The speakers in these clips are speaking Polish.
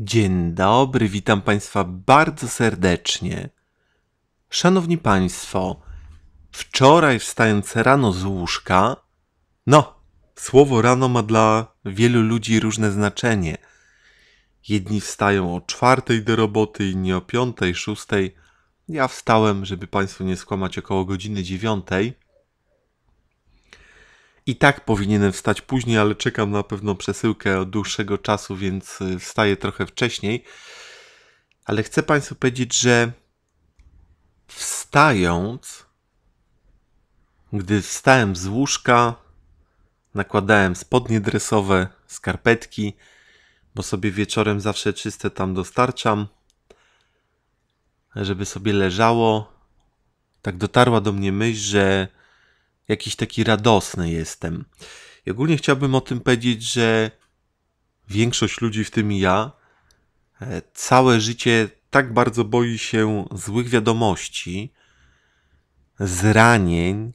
Dzień dobry, witam Państwa bardzo serdecznie. Szanowni Państwo, wczoraj wstając rano z łóżka, no, słowo rano ma dla wielu ludzi różne znaczenie. Jedni wstają o czwartej do roboty, inni o piątej, szóstej. Ja wstałem, żeby Państwu nie skłamać, około godziny dziewiątej i tak powinienem wstać później, ale czekam na pewną przesyłkę od dłuższego czasu, więc y, wstaję trochę wcześniej. Ale chcę Państwu powiedzieć, że wstając, gdy wstałem z łóżka, nakładałem spodnie dresowe, skarpetki, bo sobie wieczorem zawsze czyste tam dostarczam, żeby sobie leżało. Tak dotarła do mnie myśl, że jakiś taki radosny jestem. I ogólnie chciałbym o tym powiedzieć, że większość ludzi, w tym ja, e, całe życie tak bardzo boi się złych wiadomości, zranień,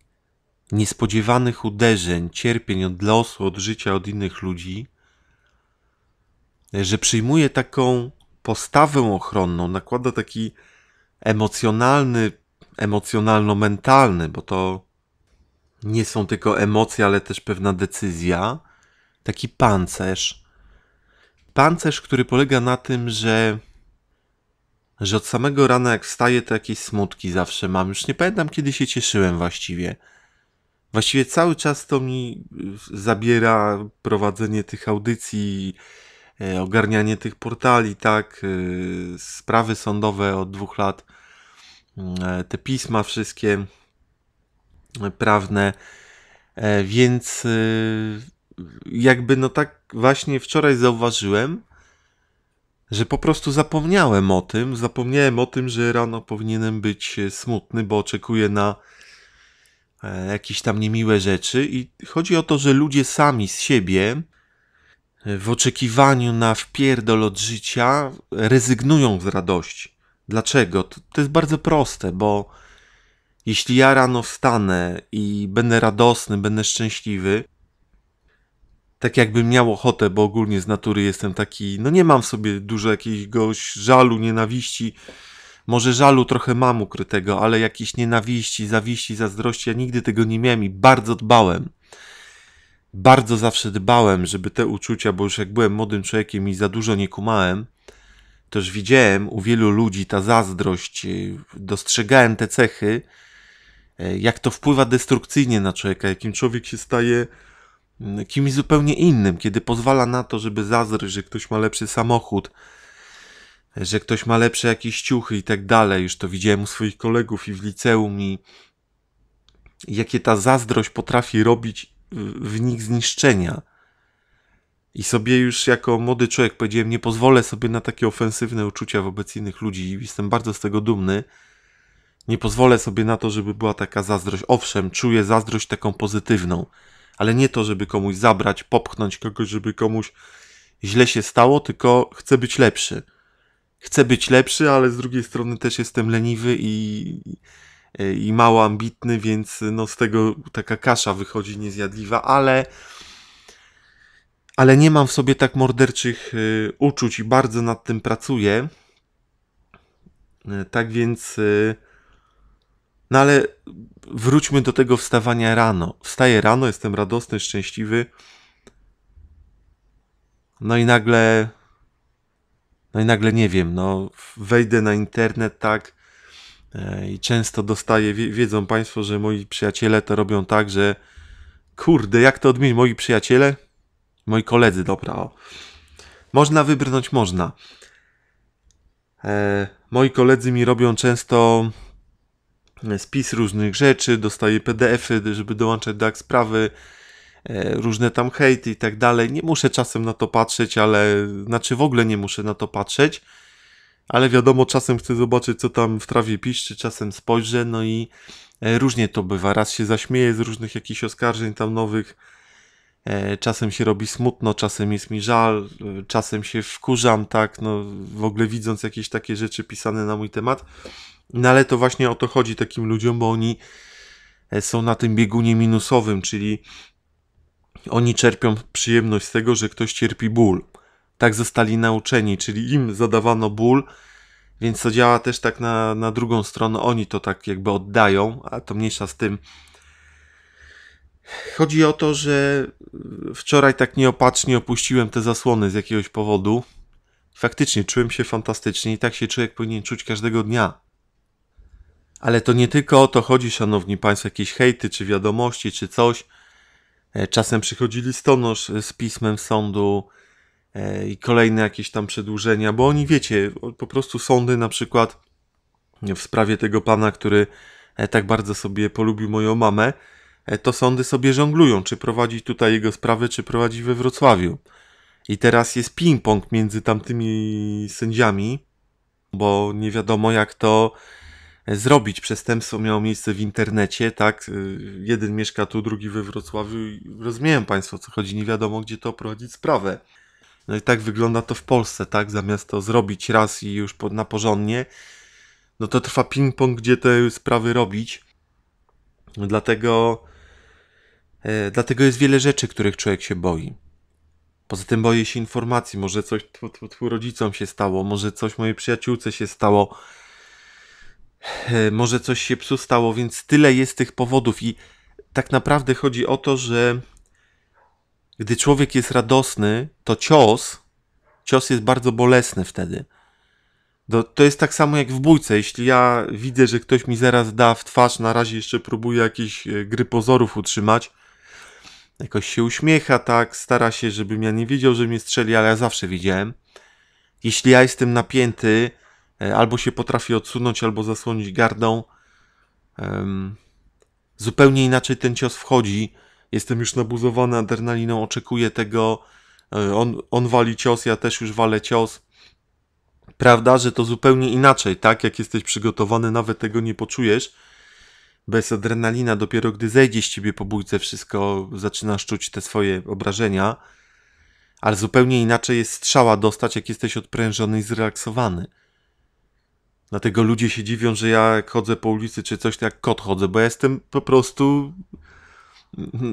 niespodziewanych uderzeń, cierpień od losu, od życia, od innych ludzi, że przyjmuje taką postawę ochronną, nakłada taki emocjonalny, emocjonalno-mentalny, bo to nie są tylko emocje, ale też pewna decyzja. Taki pancerz. Pancerz, który polega na tym, że, że od samego rana, jak wstaję, to jakieś smutki zawsze mam. Już nie pamiętam, kiedy się cieszyłem właściwie. Właściwie cały czas to mi zabiera prowadzenie tych audycji, e, ogarnianie tych portali, tak, e, sprawy sądowe od dwóch lat, mm, e, te pisma wszystkie, prawne. E, więc e, jakby no tak właśnie wczoraj zauważyłem, że po prostu zapomniałem o tym, zapomniałem o tym, że rano powinienem być e, smutny, bo oczekuję na jakieś tam niemiłe rzeczy i chodzi o to, że ludzie sami z siebie w oczekiwaniu na wpierdol od życia rezygnują z radości. Dlaczego? To, to jest bardzo proste, bo jeśli ja rano wstanę i będę radosny, będę szczęśliwy, tak jakbym miał ochotę, bo ogólnie z natury jestem taki, no nie mam w sobie dużo jakiegoś żalu, nienawiści. Może żalu trochę mam ukrytego, ale jakiejś nienawiści, zawiści, zazdrości, ja nigdy tego nie miałem i bardzo dbałem. Bardzo zawsze dbałem, żeby te uczucia, bo już jak byłem młodym człowiekiem i za dużo nie kumałem, też widziałem u wielu ludzi ta zazdrość, dostrzegałem te cechy, E, jak to wpływa destrukcyjnie na człowieka, jakim człowiek się staje mm, kimś zupełnie innym, kiedy pozwala na to, żeby zazdrość, że ktoś ma lepszy samochód, że ktoś ma lepsze jakieś ciuchy i tak dalej. Już to widziałem u swoich kolegów i w liceum i jakie ta zazdrość potrafi robić w nich zniszczenia. I sobie już jako młody człowiek powiedziałem, nie pozwolę sobie na takie ofensywne uczucia wobec innych ludzi i jestem bardzo z tego dumny. Nie pozwolę sobie na to, żeby była taka zazdrość. Owszem, czuję zazdrość taką pozytywną, ale nie to, żeby komuś zabrać, popchnąć kogoś, żeby komuś źle się stało, tylko chcę być lepszy. Chcę być lepszy, ale z drugiej strony też jestem leniwy i, i mało ambitny, więc no z tego taka kasza wychodzi niezjadliwa, ale ale nie mam w sobie tak morderczych y, uczuć i bardzo nad tym pracuję. Y, tak więc y, no ale wróćmy do tego wstawania rano. Wstaję rano, jestem radosny, szczęśliwy. No i nagle. No i nagle nie wiem, no wejdę na internet, tak. E, I często dostaję, wiedzą Państwo, że moi przyjaciele to robią tak, że kurde, jak to odmienić? Moi przyjaciele? Moi koledzy, dobra. O. Można wybrnąć, można. E, moi koledzy mi robią często E, spis różnych rzeczy, dostaję PDFy, żeby dołączać do sprawy, e, różne tam hejty i tak dalej. Nie muszę czasem na to patrzeć, ale znaczy w ogóle nie muszę na to patrzeć. Ale wiadomo, czasem chcę zobaczyć, co tam w trawie piszczy, czasem spojrzę, no i e, różnie to bywa. Raz się zaśmieję z różnych jakichś oskarżeń tam nowych, czasem się robi smutno, czasem jest mi żal, czasem się wkurzam, tak, no w ogóle widząc jakieś takie rzeczy pisane na mój temat. No ale to właśnie o to chodzi takim ludziom, bo oni e, są na tym biegunie minusowym, czyli oni czerpią przyjemność z tego, że ktoś cierpi ból. Tak zostali nauczeni, czyli im zadawano ból, więc to działa też tak na, na drugą stronę. Oni to tak jakby oddają, a to mniejsza z tym. Chodzi o to, że wczoraj tak nieopatrznie opuściłem te zasłony z jakiegoś powodu. Faktycznie czułem się fantastycznie i tak się człowiek powinien czuć każdego dnia. Ale to nie tylko o to chodzi, szanowni państwo, jakieś hejty, czy wiadomości, czy coś. E, czasem przychodzi listonosz e, z pismem sądu e, i kolejne jakieś tam przedłużenia, bo oni wiecie, po prostu sądy na przykład w sprawie tego pana, który tak bardzo sobie polubił moją mamę, to sądy sobie żonglują, czy prowadzi tutaj jego sprawę, czy prowadzi we Wrocławiu. I teraz jest ping-pong między tamtymi sędziami, bo nie wiadomo jak to zrobić. Przestępstwo miało miejsce w internecie, tak? Y, jeden mieszka tu, drugi we Wrocławiu i rozumieją Państwo, co chodzi. Nie wiadomo, gdzie to prowadzić sprawę. No i tak wygląda to w Polsce, tak? Zamiast to zrobić raz i już na porządnie, no to trwa ping-pong, gdzie te sprawy robić. Dlatego, e, dlatego jest wiele rzeczy, których człowiek się boi. Poza tym boję się informacji, może coś tu, rodzicom się stało, może coś mojej przyjaciółce się stało E, może coś się psu stało, więc tyle jest tych powodów i tak naprawdę chodzi o to, że gdy człowiek jest radosny, to cios, cios jest bardzo bolesny wtedy. To, to jest tak samo jak w bójce. Jeśli ja widzę, że ktoś mi zaraz da w twarz, na razie jeszcze próbuje jakieś e, gry pozorów utrzymać, jakoś się uśmiecha, tak, stara się, żebym ja nie wiedział, że mnie strzeli, ale ja zawsze widziałem. Jeśli ja jestem napięty, E, albo się potrafi odsunąć, albo zasłonić gardą. Zupełnie inaczej ten cios wchodzi. Jestem już nabuzowany adrenaliną, oczekuję tego. E, on, on wali cios, ja też już walę cios. Prawda, że to zupełnie inaczej, tak? Jak jesteś przygotowany, nawet tego nie poczujesz. Bez adrenalina, dopiero gdy zejdzie z ciebie po bójce, wszystko zaczynasz czuć te swoje obrażenia. Ale zupełnie inaczej jest strzała dostać, jak jesteś odprężony i zrelaksowany. Dlatego ludzie się dziwią, że ja jak chodzę po ulicy czy coś, to jak kot chodzę, bo ja jestem po prostu.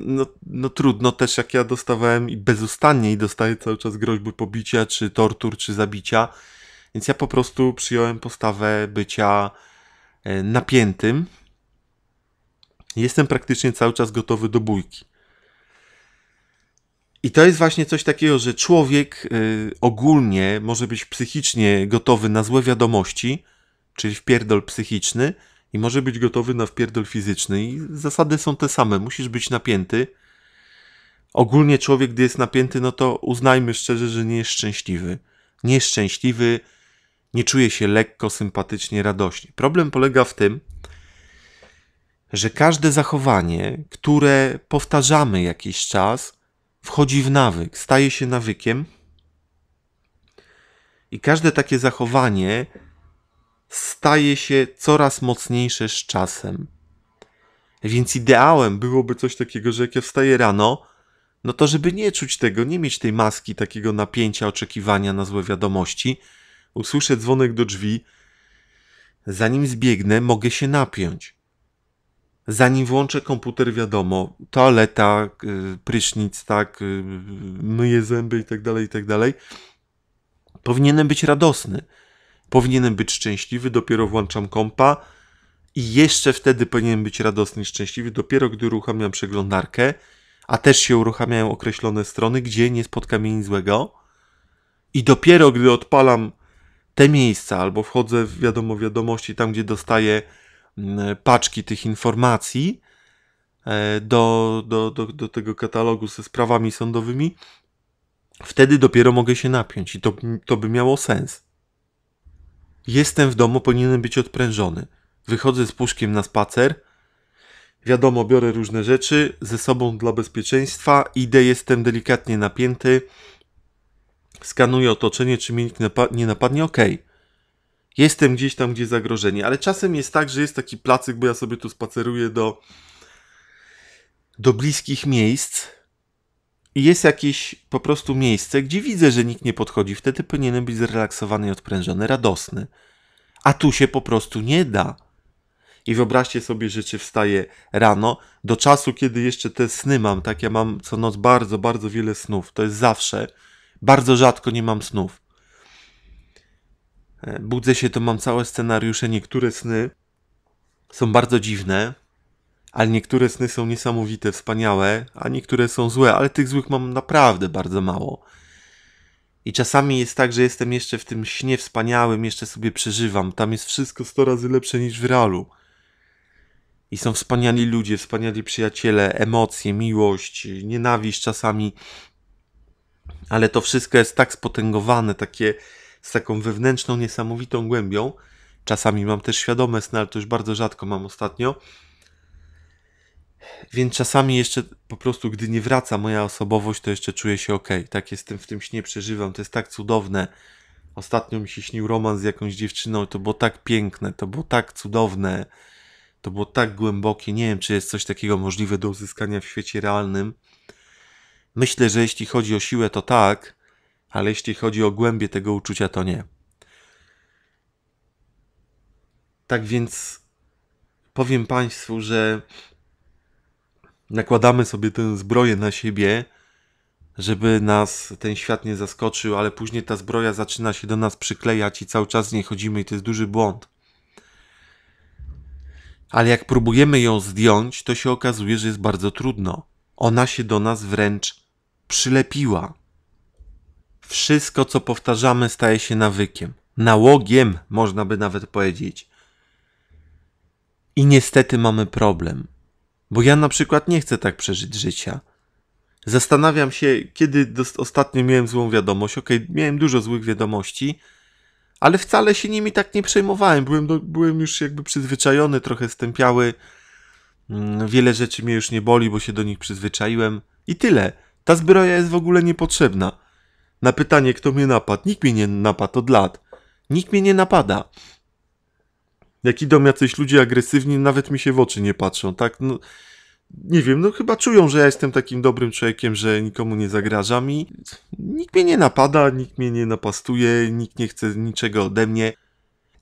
No, no trudno też, jak ja dostawałem i bezustannie i dostaję cały czas groźby pobicia, czy tortur, czy zabicia. Więc ja po prostu przyjąłem postawę bycia e, napiętym. Jestem praktycznie cały czas gotowy do bójki. I to jest właśnie coś takiego, że człowiek e, ogólnie może być psychicznie gotowy na złe wiadomości, czyli wpierdol psychiczny i może być gotowy na wpierdol fizyczny. I zasady są te same. Musisz być napięty. Ogólnie człowiek, gdy jest napięty, no to uznajmy szczerze, że nie jest szczęśliwy. Nie jest szczęśliwy, nie czuje się lekko, sympatycznie, radośnie. Problem polega w tym, że każde zachowanie, które powtarzamy jakiś czas, wchodzi w nawyk, staje się nawykiem. I każde takie zachowanie staje się coraz mocniejsze z czasem. Więc ideałem byłoby coś takiego, że jak ja wstaję rano, no to żeby nie czuć tego, nie mieć tej maski takiego napięcia, oczekiwania na złe wiadomości, usłyszę dzwonek do drzwi, zanim zbiegnę, mogę się napiąć. Zanim włączę komputer, wiadomo, toaleta, y, prysznic, tak, y, y, myję zęby i tak dalej, i tak dalej. Powinienem być radosny. Powinienem być szczęśliwy, dopiero włączam kompa i jeszcze wtedy powinienem być radosny i szczęśliwy, dopiero gdy uruchamiam przeglądarkę, a też się uruchamiają określone strony, gdzie nie spotka mnie nic złego. I dopiero gdy odpalam te miejsca albo wchodzę w wiadomo wiadomości, tam gdzie dostaję mm, paczki tych informacji e, do, do, do, do tego katalogu ze sprawami sądowymi, wtedy dopiero mogę się napiąć i to, to by miało sens. Jestem w domu, powinienem być odprężony. Wychodzę z puszkiem na spacer. Wiadomo, biorę różne rzeczy ze sobą dla bezpieczeństwa. Idę, jestem delikatnie napięty. Skanuję otoczenie, czy mnie nikt nie napadnie. Ok. Jestem gdzieś tam, gdzie zagrożenie. Ale czasem jest tak, że jest taki placyk, bo ja sobie tu spaceruję do, do bliskich miejsc jest jakieś po prostu miejsce, gdzie widzę, że nikt nie podchodzi, wtedy powinienem być zrelaksowany i odprężony, radosny. A tu się po prostu nie da. I wyobraźcie sobie, że czy wstaje rano, do czasu, kiedy jeszcze te sny mam, tak ja mam co noc bardzo, bardzo wiele snów, to jest zawsze. Bardzo rzadko nie mam snów. E, budzę się, to mam całe scenariusze, niektóre sny są bardzo dziwne, ale niektóre sny są niesamowite, wspaniałe, a niektóre są złe, ale tych złych mam naprawdę bardzo mało. I czasami jest tak, że jestem jeszcze w tym śnie wspaniałym, jeszcze sobie przeżywam. Tam jest wszystko 100 razy lepsze niż w realu. I są wspaniali ludzie, wspaniali przyjaciele, emocje, miłość, nienawiść czasami. Ale to wszystko jest tak spotęgowane, takie z taką wewnętrzną, niesamowitą głębią. Czasami mam też świadome sny, ale to już bardzo rzadko mam ostatnio więc czasami jeszcze po prostu, gdy nie wraca moja osobowość, to jeszcze czuję się ok. Tak jestem w tym śnie, przeżywam. To jest tak cudowne. Ostatnio mi się śnił romans z jakąś dziewczyną, to było tak piękne, to było tak cudowne, to było tak głębokie. Nie wiem, czy jest coś takiego możliwe do uzyskania w świecie realnym. Myślę, że jeśli chodzi o siłę, to tak, ale jeśli chodzi o głębie tego uczucia, to nie. Tak więc powiem Państwu, że nakładamy sobie tę zbroję na siebie, żeby nas ten świat nie zaskoczył, ale później ta zbroja zaczyna się do nas przyklejać i cały czas nie chodzimy i to jest duży błąd. Ale jak próbujemy ją zdjąć, to się okazuje, że jest bardzo trudno. Ona się do nas wręcz przylepiła. Wszystko, co powtarzamy, staje się nawykiem. Nałogiem, można by nawet powiedzieć. I niestety mamy problem. Bo ja na przykład nie chcę tak przeżyć życia. Zastanawiam się, kiedy ostatnio miałem złą wiadomość. Okej, okay, miałem dużo złych wiadomości, ale wcale się nimi tak nie przejmowałem. Byłem, do, byłem już jakby przyzwyczajony, trochę stępiały. Mm, wiele rzeczy mnie już nie boli, bo się do nich przyzwyczaiłem. I tyle. Ta zbroja jest w ogóle niepotrzebna. Na pytanie, kto mnie napadł? Nikt mnie nie napadł od lat. Nikt mnie nie napada. Jak idą jacyś ludzie agresywni, nawet mi się w oczy nie patrzą, tak? No, nie wiem, no chyba czują, że ja jestem takim dobrym człowiekiem, że nikomu nie zagrażam i nikt mnie nie napada, nikt mnie nie napastuje, nikt nie chce niczego ode mnie.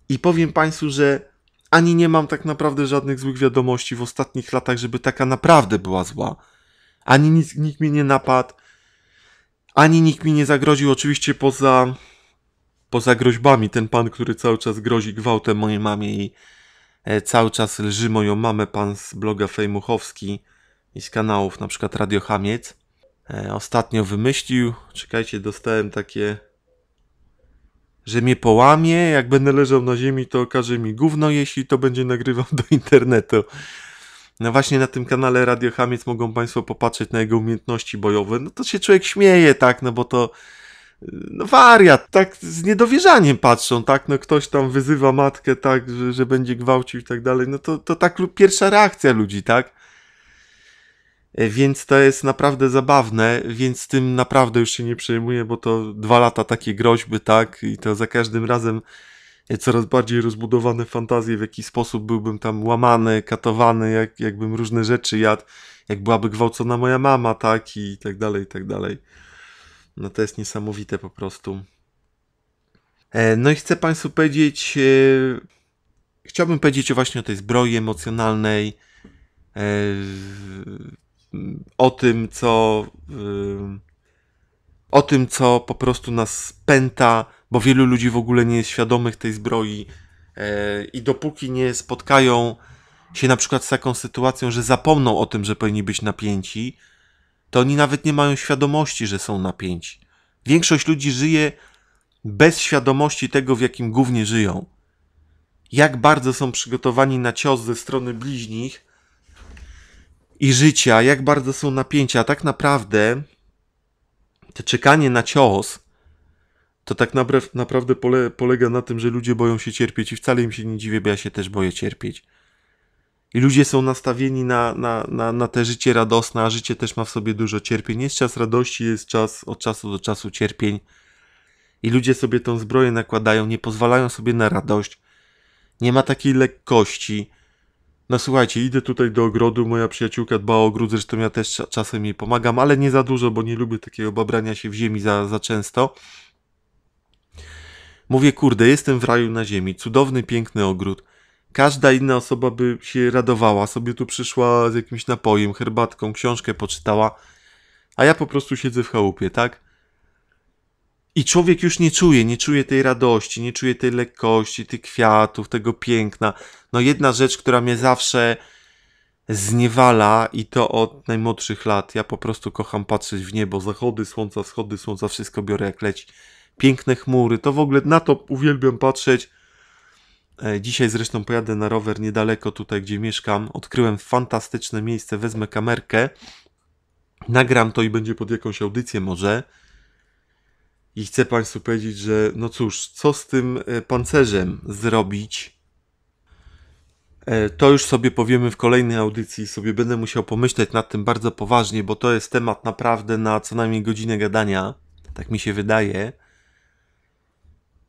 I powiem Państwu, że ani nie mam tak naprawdę żadnych złych wiadomości w ostatnich latach, żeby taka naprawdę była zła. Ani nic, nikt mnie nie napadł, ani nikt mi nie zagroził, oczywiście poza poza groźbami, ten pan, który cały czas grozi gwałtem mojej mamie i e, cały czas lży moją mamę, pan z bloga Fejmuchowski i z kanałów, na przykład Radio Hamiec, e, ostatnio wymyślił, czekajcie, dostałem takie, że mnie połamie, jak będę leżał na ziemi, to okaże mi gówno, jeśli to będzie nagrywał do internetu. No właśnie na tym kanale Radio Hamiec mogą Państwo popatrzeć na jego umiejętności bojowe. No to się człowiek śmieje, tak, no bo to no wariat, tak z niedowierzaniem patrzą, tak, no ktoś tam wyzywa matkę, tak, że, że będzie gwałcił i tak dalej, no to, to tak pierwsza reakcja ludzi, tak. E, więc to jest naprawdę zabawne, więc tym naprawdę już się nie przejmuję, bo to dwa lata takie groźby, tak, i to za każdym razem e, coraz bardziej rozbudowane fantazje, w jaki sposób byłbym tam łamany, katowany, jak, jakbym różne rzeczy jadł, jak byłaby gwałcona moja mama, tak, i tak dalej, i tak dalej. No to jest niesamowite po prostu. E, no i chcę Państwu powiedzieć, e, chciałbym powiedzieć właśnie o tej zbroi emocjonalnej, e, o tym, co o tym, co po prostu nas pęta, bo wielu ludzi w ogóle nie jest świadomych tej zbroi i dopóki nie spotkają się na przykład z taką sytuacją, że zapomną o tym, że powinni być napięci, to oni nawet nie mają świadomości, że są napięci. Większość ludzi żyje bez świadomości tego, w jakim głównie żyją. Jak bardzo są przygotowani na cios ze strony bliźnich i życia, jak bardzo są napięcia. Tak naprawdę to czekanie na cios to tak naprawdę polega na tym, że ludzie boją się cierpieć i wcale im się nie dziwię, bo ja się też boję cierpieć. I ludzie są nastawieni na, na, na, na te życie radosne, a życie też ma w sobie dużo cierpień. Jest czas radości, jest czas od czasu do czasu cierpień. I ludzie sobie tą zbroję nakładają, nie pozwalają sobie na radość. Nie ma takiej lekkości. No słuchajcie, idę tutaj do ogrodu, moja przyjaciółka dba o ogród, zresztą ja też czasem jej pomagam, ale nie za dużo, bo nie lubię takiego babrania się w ziemi za, za często. Mówię, kurde, jestem w raju na ziemi, cudowny, piękny ogród. Każda inna osoba by się radowała, sobie tu przyszła z jakimś napojem, herbatką, książkę poczytała, a ja po prostu siedzę w chałupie, tak? I człowiek już nie czuje, nie czuje tej radości, nie czuje tej lekkości, tych kwiatów, tego piękna. No jedna rzecz, która mnie zawsze zniewala i to od najmłodszych lat. Ja po prostu kocham patrzeć w niebo, zachody słońca, wschody słońca, wszystko biorę jak leci. Piękne chmury, to w ogóle na to uwielbiam patrzeć. E, dzisiaj zresztą pojadę na rower niedaleko tutaj, gdzie mieszkam. Odkryłem fantastyczne miejsce, wezmę kamerkę, nagram to i będzie pod jakąś audycję może. I chcę Państwu powiedzieć, że no cóż, co z tym e, pancerzem zrobić? E, to już sobie powiemy w kolejnej audycji, sobie będę musiał pomyśleć nad tym bardzo poważnie, bo to jest temat naprawdę na co najmniej godzinę gadania, tak mi się wydaje.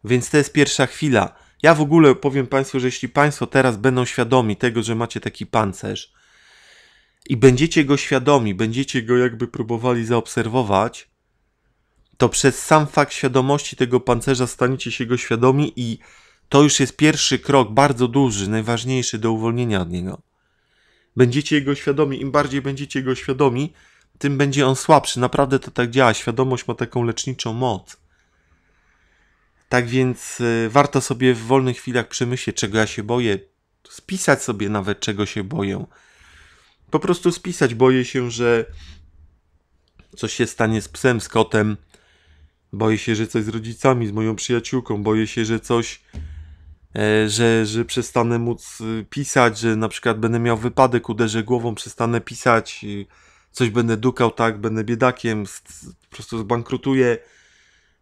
Więc to jest pierwsza chwila. Ja w ogóle powiem Państwu, że jeśli Państwo teraz będą świadomi tego, że macie taki pancerz i będziecie go świadomi, będziecie go jakby próbowali zaobserwować, to przez sam fakt świadomości tego pancerza staniecie się go świadomi i to już jest pierwszy krok, bardzo duży, najważniejszy do uwolnienia od niego. Będziecie jego świadomi, im bardziej będziecie go świadomi, tym będzie on słabszy. Naprawdę to tak działa. Świadomość ma taką leczniczą moc. Tak więc e, warto sobie w wolnych chwilach przemyśleć, czego ja się boję, spisać sobie nawet, czego się boję. Po prostu spisać. Boję się, że coś się stanie z psem, z kotem. Boję się, że coś z rodzicami, z moją przyjaciółką. Boję się, że coś, e, że, że przestanę móc e, pisać, że na przykład będę miał wypadek, uderzę głową, przestanę pisać, coś będę dukał, tak, będę biedakiem, po prostu zbankrutuję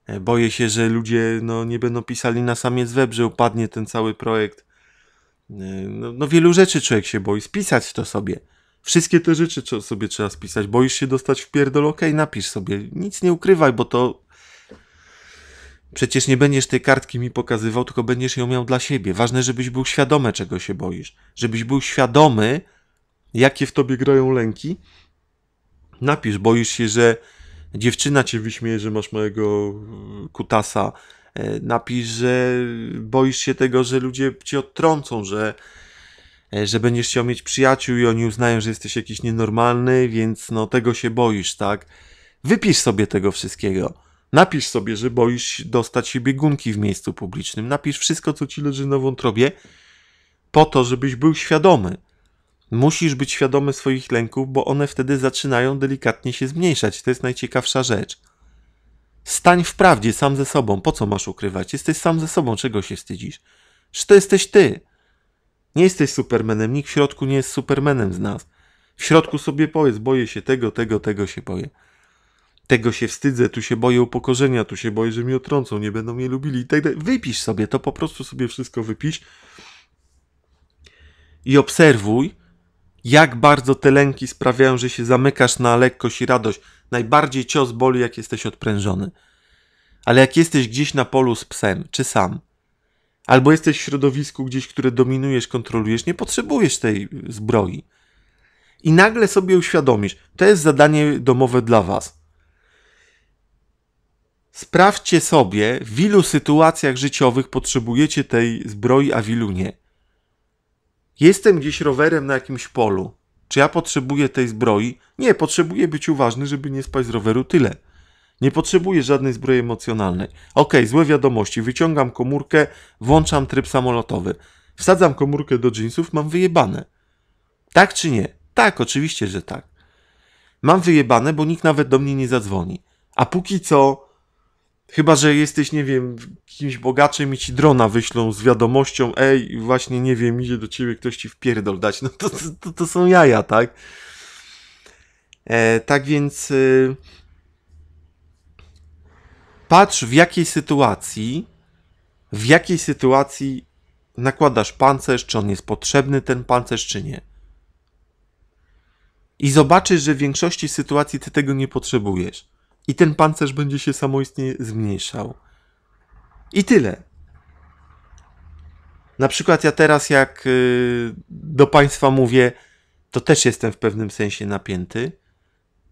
E, boję się, że ludzie no, nie będą pisali na samiec web, że upadnie ten cały projekt. E, no, no, wielu rzeczy człowiek się boi. Spisać to sobie. Wszystkie te rzeczy sobie trzeba spisać. Boisz się dostać w pierdol, okej, okay, napisz sobie. Nic nie ukrywaj, bo to Przecież nie będziesz tej kartki mi pokazywał, tylko będziesz ją miał dla siebie. Ważne, żebyś był świadomy, czego się boisz. Żebyś był świadomy, jakie w tobie grają lęki. Napisz, boisz się, że dziewczyna cię wyśmieje, że masz mojego e, kutasa, e, napisz, że boisz się tego, że ludzie cię odtrącą, że, e, że będziesz chciał mieć przyjaciół i oni uznają, że jesteś jakiś nienormalny, więc no tego się boisz, tak? Wypisz sobie tego wszystkiego. Napisz sobie, że boisz dostać się biegunki w miejscu publicznym. Napisz wszystko, co ci leży na wątrobie, po to, żebyś był świadomy. Musisz być świadomy swoich lęków, bo one wtedy zaczynają delikatnie się zmniejszać. To jest najciekawsza rzecz. Stań w prawdzie sam ze sobą. Po co masz ukrywać? Jesteś sam ze sobą. Czego się wstydzisz? Że to jesteś ty. Nie jesteś supermenem. Nikt w środku nie jest supermenem z nas. W środku sobie powiedz, boję się tego, tego, tego się boję. Tego się wstydzę, tu się boję upokorzenia, tu się boję, że mi otrącą, nie będą mnie lubili i tak dalej. Wypisz sobie to, po prostu sobie wszystko wypisz i obserwuj, jak bardzo te lęki sprawiają, że się zamykasz na lekkość i radość. Najbardziej cios boli, jak jesteś odprężony. Ale jak jesteś gdzieś na polu z psem, czy sam, albo jesteś w środowisku gdzieś, które dominujesz, kontrolujesz, nie potrzebujesz tej zbroi. I nagle sobie uświadomisz, to jest zadanie domowe dla was. Sprawdźcie sobie, w ilu sytuacjach życiowych potrzebujecie tej zbroi, a w ilu nie. Jestem gdzieś rowerem na jakimś polu. Czy ja potrzebuję tej zbroi? Nie, potrzebuję być uważny, żeby nie spać z roweru. Tyle. Nie potrzebuję żadnej zbroi emocjonalnej. Ok, złe wiadomości. Wyciągam komórkę, włączam tryb samolotowy. Wsadzam komórkę do jeansów, mam wyjebane. Tak czy nie? Tak, oczywiście, że tak. Mam wyjebane, bo nikt nawet do mnie nie zadzwoni. A póki co Chyba, że jesteś, nie wiem, kimś bogaczym i ci drona wyślą z wiadomością, ej, właśnie, nie wiem, idzie do ciebie ktoś ci wpierdol dać. No to, to, to są jaja, tak? E, tak więc y, patrz w jakiej sytuacji, w jakiej sytuacji nakładasz pancerz, czy on jest potrzebny, ten pancerz, czy nie. I zobaczysz, że w większości sytuacji ty tego nie potrzebujesz i ten pancerz będzie się samoistnie zmniejszał. I tyle. Na przykład ja teraz jak y, do Państwa mówię, to też jestem w pewnym sensie napięty,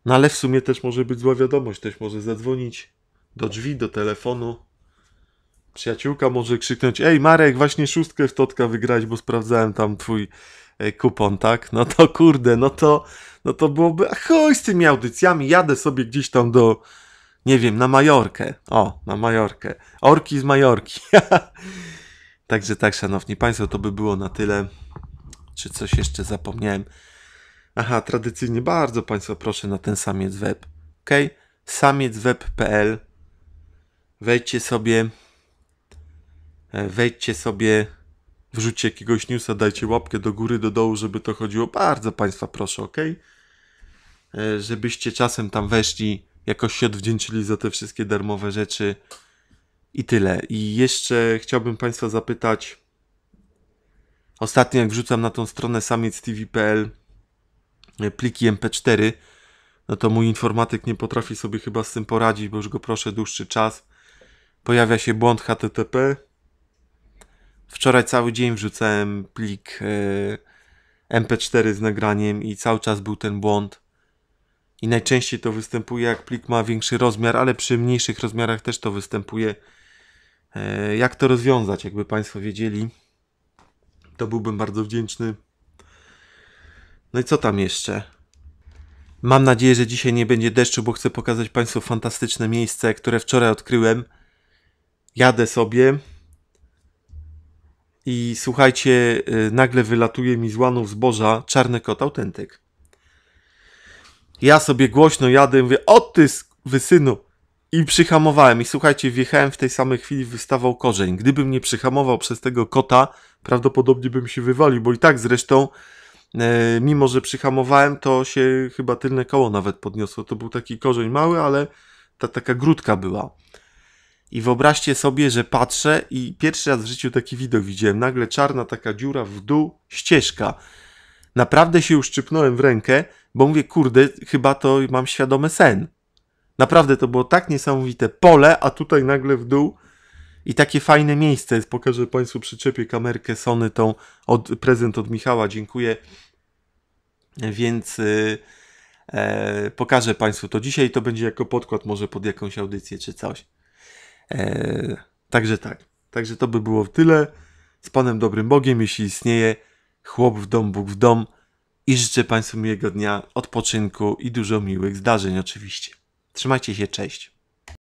no ale w sumie też może być zła wiadomość, Też może zadzwonić do drzwi, do telefonu. Przyjaciółka może krzyknąć, ej Marek, właśnie szóstkę w Totka wygrać, bo sprawdzałem tam twój E, kupon, tak? No to kurde, no to, no to byłoby, a chuj z tymi audycjami, jadę sobie gdzieś tam do, nie wiem, na Majorkę. O, na Majorkę. Orki z Majorki. Także tak, szanowni państwo, to by było na tyle. Czy coś jeszcze zapomniałem? Aha, tradycyjnie bardzo państwa proszę na ten samiec web. Ok? samiecweb.pl Wejdźcie sobie e, wejdźcie sobie wrzućcie jakiegoś newsa, dajcie łapkę do góry, do dołu, żeby to chodziło. Bardzo Państwa proszę, ok? E, żebyście czasem tam weszli, jakoś się odwdzięczyli za te wszystkie darmowe rzeczy. I tyle. I jeszcze chciałbym Państwa zapytać. Ostatnio, jak wrzucam na tą stronę samiectv.pl e, pliki MP4, no to mój informatyk nie potrafi sobie chyba z tym poradzić, bo już go proszę dłuższy czas. Pojawia się błąd HTTP, Wczoraj cały dzień wrzucałem plik e, MP4 z nagraniem i cały czas był ten błąd. I najczęściej to występuje, jak plik ma większy rozmiar, ale przy mniejszych rozmiarach też to występuje. E, jak to rozwiązać, jakby Państwo wiedzieli, to byłbym bardzo wdzięczny. No i co tam jeszcze? Mam nadzieję, że dzisiaj nie będzie deszczu, bo chcę pokazać Państwu fantastyczne miejsce, które wczoraj odkryłem. Jadę sobie, i słuchajcie, y, nagle wylatuje mi z łanów zboża czarny kot autentyk. Ja sobie głośno jadę, mówię, o ty wysynu! I przyhamowałem. I słuchajcie, wjechałem w tej samej chwili, wystawał korzeń. Gdybym nie przyhamował przez tego kota, prawdopodobnie bym się wywalił, bo i tak zresztą, e, mimo że przyhamowałem, to się chyba tylne koło nawet podniosło. To był taki korzeń mały, ale ta taka grudka była. I wyobraźcie sobie, że patrzę i pierwszy raz w życiu taki widok widziałem. Nagle czarna taka dziura w dół, ścieżka. Naprawdę się już szczypnąłem w rękę, bo mówię, kurde, chyba to mam świadomy sen. Naprawdę to było tak niesamowite pole, a tutaj nagle w dół i takie fajne miejsce. Pokażę Państwu, przyczepię kamerkę Sony, tą od, prezent od Michała, dziękuję. Więc y, e, pokażę Państwu to dzisiaj, to będzie jako podkład może pod jakąś audycję czy coś. Eee, także tak. Także to by było tyle. Z Panem Dobrym Bogiem, jeśli istnieje, chłop w dom, Bóg w dom. I życzę Państwu miłego dnia, odpoczynku i dużo miłych zdarzeń oczywiście. Trzymajcie się, cześć.